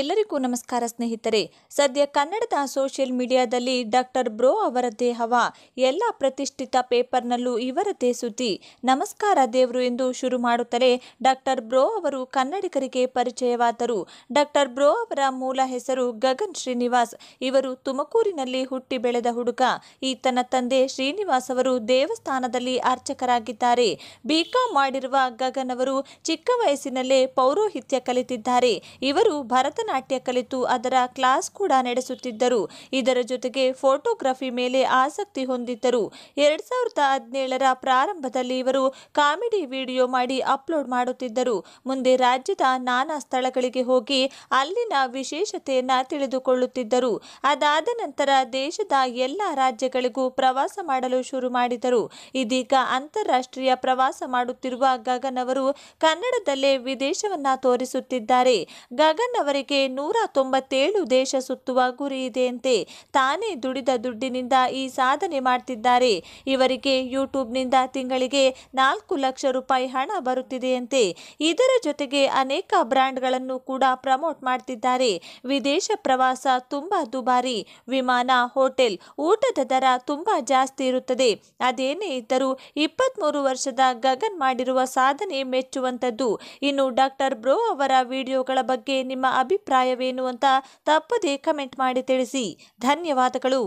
ಎಲ್ಲರಿಗೂ ನಮಸ್ಕಾರ ಸ್ನೇಹಿತರೆ ಸದ್ಯ ಕನ್ನಡದ ಸೋಷಿಯಲ್ ಮೀಡಿಯಾದಲ್ಲಿ ಡಾಕ್ಟರ್ ಬ್ರೋ ಅವರ ದೇಹವ ಎಲ್ಲ ಪ್ರತಿಷ್ಠಿತ ಪೇಪರ್ನಲ್ಲೂ ಇವರದೇ ಸುದ್ದಿ ನಮಸ್ಕಾರ ದೇವರು ಎಂದು ಶುರು ಮಾಡುತ್ತಲೇ ಡಾಕ್ಟರ್ ಬ್ರೋ ಅವರು ಕನ್ನಡಿಗರಿಗೆ ಪರಿಚಯವಾದರು ಡಾಕ್ಟರ್ ಬ್ರೋ ಅವರ ಮೂಲ ಹೆಸರು ಗಗನ್ ಶ್ರೀನಿವಾಸ್ ಇವರು ತುಮಕೂರಿನಲ್ಲಿ ಹುಟ್ಟಿ ಬೆಳೆದ ಹುಡುಗ ಈತನ ತಂದೆ ಶ್ರೀನಿವಾಸ್ ಅವರು ದೇವಸ್ಥಾನದಲ್ಲಿ ಅರ್ಚಕರಾಗಿದ್ದಾರೆ ಬಿಕಾಂ ಮಾಡಿರುವ ಗಗನ್ ಅವರು ಚಿಕ್ಕ ವಯಸ್ಸಿನಲ್ಲೇ ಪೌರೋಹಿತ್ಯ ಕಲಿತಿದ್ದಾರೆ ಇವರು ಭರತ ಭರತನಾಟ್ಯ ಕಲಿತು ಅದರ ಕ್ಲಾಸ್ ಕೂಡ ನಡೆಸುತ್ತಿದ್ದರು ಇದರ ಜೊತೆಗೆ ಫೋಟೋಗ್ರಫಿ ಮೇಲೆ ಆಸಕ್ತಿ ಹೊಂದಿದ್ದರು ಎರಡ್ ಸಾವಿರದ ಹದಿನೇಳರ ಪ್ರಾರಂಭದಲ್ಲಿ ಇವರು ಕಾಮಿಡಿ ವಿಡಿಯೋ ಮಾಡಿ ಅಪ್ಲೋಡ್ ಮಾಡುತ್ತಿದ್ದರು ಮುಂದೆ ರಾಜ್ಯದ ನಾನಾ ಸ್ಥಳಗಳಿಗೆ ಹೋಗಿ ಅಲ್ಲಿನ ವಿಶೇಷತೆಯನ್ನ ತಿಳಿದುಕೊಳ್ಳುತ್ತಿದ್ದರು ಅದಾದ ನಂತರ ದೇಶದ ಎಲ್ಲ ರಾಜ್ಯಗಳಿಗೂ ಪ್ರವಾಸ ಮಾಡಲು ಶುರು ಮಾಡಿದರು ಇದೀಗ ಅಂತಾರಾಷ್ಟ್ರೀಯ ಪ್ರವಾಸ ಮಾಡುತ್ತಿರುವ ಗಗನ್ ಅವರು ಕನ್ನಡದಲ್ಲೇ ವಿದೇಶವನ್ನ ತೋರಿಸುತ್ತಿದ್ದಾರೆ ಗಗನ್ ಅವರಿಗೆ ದಿನಕ್ಕೆ ನೂರ ತೊಂಬತ್ತೇಳು ದೇಶ ಸುತ್ತುವ ಗುರಿ ಇದೆಯಂತೆ ತಾನೇ ದುಡಿದ ದುಡ್ಡಿನಿಂದ ಈ ಸಾಧನೆ ಮಾಡ್ತಿದ್ದಾರೆ ಇವರಿಗೆ ಯೂಟ್ಯೂಬ್ನಿಂದ ತಿಂಗಳಿಗೆ ನಾಲ್ಕು ಲಕ್ಷ ರೂಪಾಯಿ ಹಣ ಬರುತ್ತಿದೆಯಂತೆ ಇದರ ಜೊತೆಗೆ ಅನೇಕ ಬ್ರ್ಯಾಂಡ್ಗಳನ್ನು ಕೂಡ ಪ್ರಮೋಟ್ ಮಾಡ್ತಿದ್ದಾರೆ ವಿದೇಶ ಪ್ರವಾಸ ತುಂಬಾ ದುಬಾರಿ ವಿಮಾನ ಹೋಟೆಲ್ ಊಟದ ದರ ತುಂಬಾ ಜಾಸ್ತಿ ಇರುತ್ತದೆ ಅದೇನೇ ಇದ್ದರೂ ಮೂರು ವರ್ಷದ ಗಗನ್ ಮಾಡಿರುವ ಸಾಧನೆ ಮೆಚ್ಚುವಂಥದ್ದು ಇನ್ನು ಡಾಕ್ಟರ್ ಬ್ರೋ ಅವರ ವಿಡಿಯೋಗಳ ಬಗ್ಗೆ ನಿಮ್ಮ ಅಭಿಪ್ರಾಯ ಅಭಿಪ್ರಾಯವೇನು ಅಂತ ತಪ್ಪದೇ ಕಮೆಂಟ್ ಮಾಡಿ ತಿಳಿಸಿ ಧನ್ಯವಾದಗಳು